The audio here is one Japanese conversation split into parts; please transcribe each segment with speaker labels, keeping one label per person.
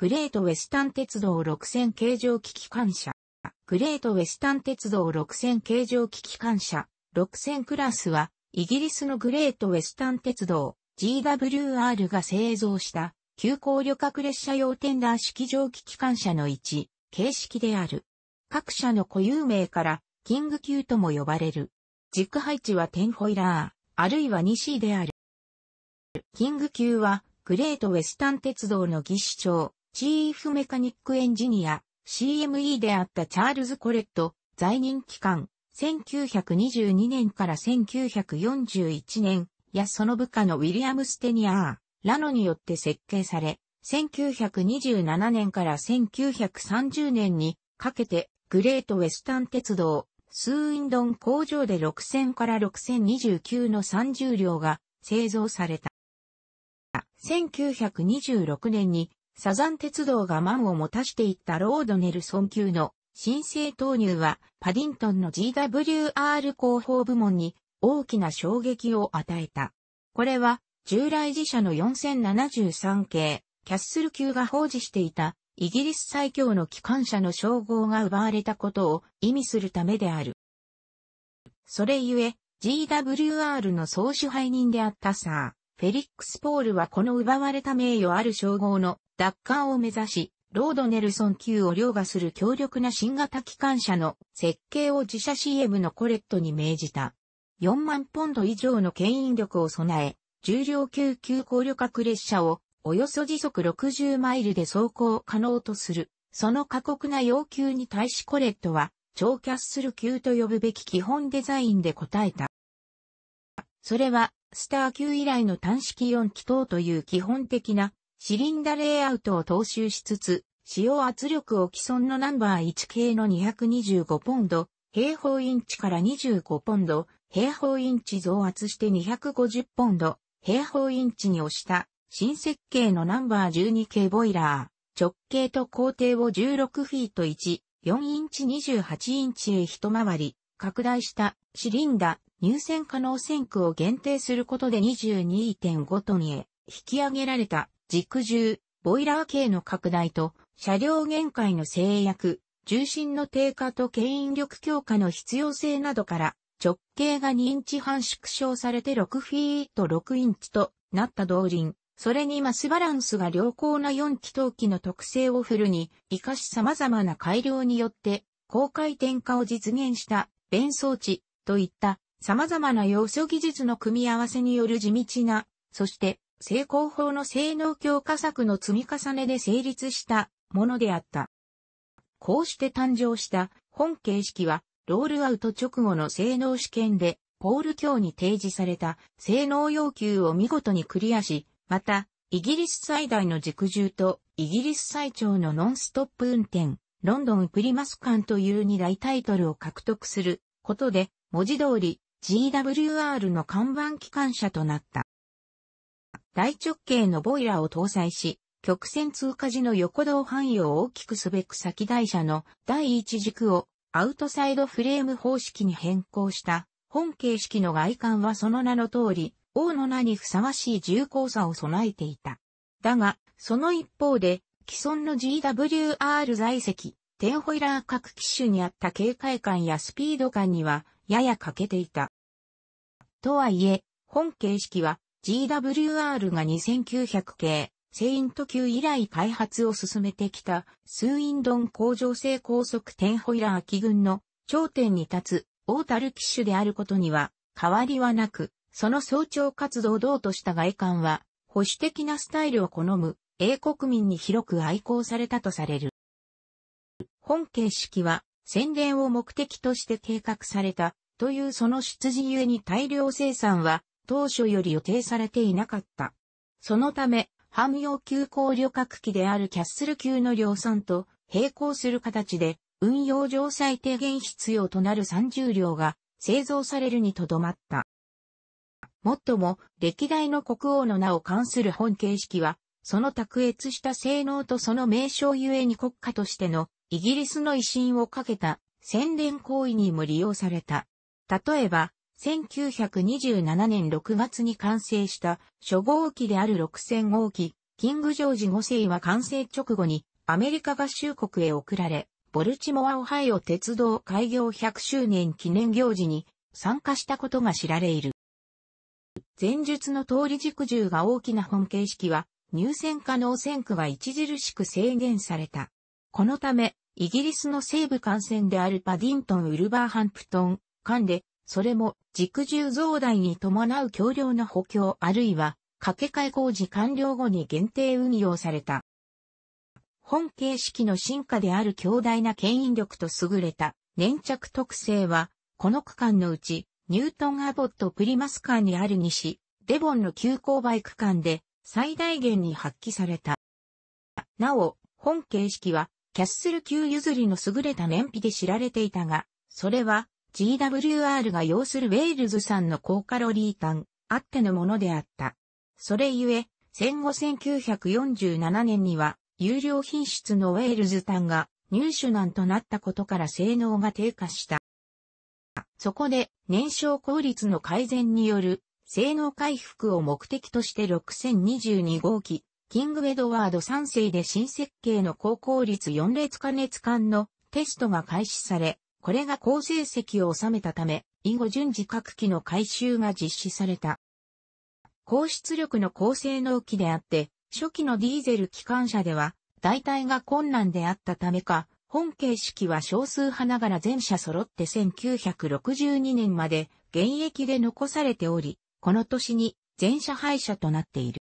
Speaker 1: グレートウェスタン鉄道6000形状機機関車。グレートウェスタン鉄道6000形状機機関車6000クラスは、イギリスのグレートウェスタン鉄道 GWR が製造した急行旅客列車用テンダー式蒸気機関車の一形式である。各社の固有名からキング級とも呼ばれる。軸配置はテンホイラー、あるいは 2C である。キング級はグレートウェスタン鉄道の技師長、チーフメカニックエンジニア、CME であったチャールズ・コレット、在任期間、1922年から1941年、やその部下のウィリアム・ステニアー、ラノによって設計され、1927年から1930年にかけてグレートウェスタン鉄道、スーインドン工場で6000から6029の30両が製造された。1926年にサザン鉄道が満を持たしていったロードネルソン級の新生投入はパディントンの GWR 広報部門に大きな衝撃を与えた。これは従来自社の4073系キャッスル級が保持していたイギリス最強の機関車の称号が奪われたことを意味するためである。それゆえ GWR の総支配人であったサー、フェリックス・ポールはこの奪われた名誉ある称号の奪還を目指し、ロードネルソン級を凌駕する強力な新型機関車の設計を自社 CM のコレットに命じた。4万ポンド以上の牽引力を備え、重量級急高旅客列車をおよそ時速60マイルで走行可能とする。その過酷な要求に対しコレットは、超キャッスル級と呼ぶべき基本デザインで答えた。それは、スター級以来の単式4気筒という基本的なシリンダレイアウトを踏襲しつつ、使用圧力を既存のナンバー1系の225ポンド、平方インチから25ポンド、平方インチ増圧して250ポンド、平方インチに押した新設計のナンバー12系ボイラー、直径と工程を16フィート1、4インチ28インチへ一回り、拡大したシリンダ、入線可能線区を限定することで22.5トンへ引き上げられた軸重、ボイラー系の拡大と、車両限界の制約、重心の低下と牽引力強化の必要性などから、直径が2インチ半縮小されて6フィート6インチとなった同輪、それにマスバランスが良好な4気筒機の特性をフルに生かし様々な改良によって高回転化を実現した弁装置といった様々な要素技術の組み合わせによる地道な、そして成功法の性能強化策の積み重ねで成立したものであった。こうして誕生した本形式は、ロールアウト直後の性能試験で、ポール教に提示された性能要求を見事にクリアし、また、イギリス最大の軸重とイギリス最長のノンストップ運転、ロンドンプリマス館という2大タイトルを獲得することで、文字通り GWR の看板機関車となった。大直径のボイラーを搭載し、曲線通過時の横動範囲を大きくすべく先台車の第一軸をアウトサイドフレーム方式に変更した本形式の外観はその名の通り、王の名にふさわしい重厚さを備えていた。だが、その一方で、既存の GWR 在籍、テンホイラー各機種にあった警戒感やスピード感には、やや欠けていた。とはいえ、本形式は GWR が2900系、セイント級以来開発を進めてきた、スーインドン工場性高速ンホイラー機群の頂点に立つ、オータル機種であることには、変わりはなく、その早朝活動どうとした外観は、保守的なスタイルを好む、英国民に広く愛好されたとされる。本形式は、宣伝を目的として計画された、というその出自ゆえに大量生産は、当初より予定されていなかった。そのため、汎用急行旅客機であるキャッスル級の量産と並行する形で、運用上最低限必要となる30両が製造されるにとどまった。もっとも、歴代の国王の名を冠する本形式は、その卓越した性能とその名称ゆえに国家としてのイギリスの威信をかけた宣伝行為にも利用された。例えば、1927年6月に完成した初号機である6000号機、キング・ジョージ5世は完成直後にアメリカ合衆国へ送られ、ボルチモア・オハイオ鉄道開業100周年記念行事に参加したことが知られる。前述の通り軸銃が大きな本形式は入選可能線区が著しく制限された。このため、イギリスの西部幹線であるパディントン・ウルバーハンプトン間でそれも軸重増大に伴う橋梁の補強あるいは掛け替え工事完了後に限定運用された。本形式の進化である強大な牽引力と優れた粘着特性は、この区間のうち、ニュートン・アボット・プリマス間にある西、デボンの急勾配区間で最大限に発揮された。なお、本形式は、キャッスル級譲りの優れた燃費で知られていたが、それは GWR が要するウェールズ産の高カロリー炭、あってのものであった。それゆえ、戦後1947年には、有料品質のウェールズ炭が入手難となったことから性能が低下した。そこで、燃焼効率の改善による性能回復を目的として6022号機、キングエドワード3世で新設計の高効率4列加熱管のテストが開始され、これが好成績を収めたため、以後順次各機の改修が実施された。高出力の高性能機であって、初期のディーゼル機関車では、代替が困難であったためか、本形式は少数派ながら全車揃って1962年まで現役で残されており、この年に全車廃車となっている。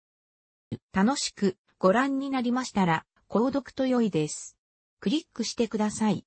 Speaker 1: 楽しくご覧になりましたら、購読と良いです。クリックしてください。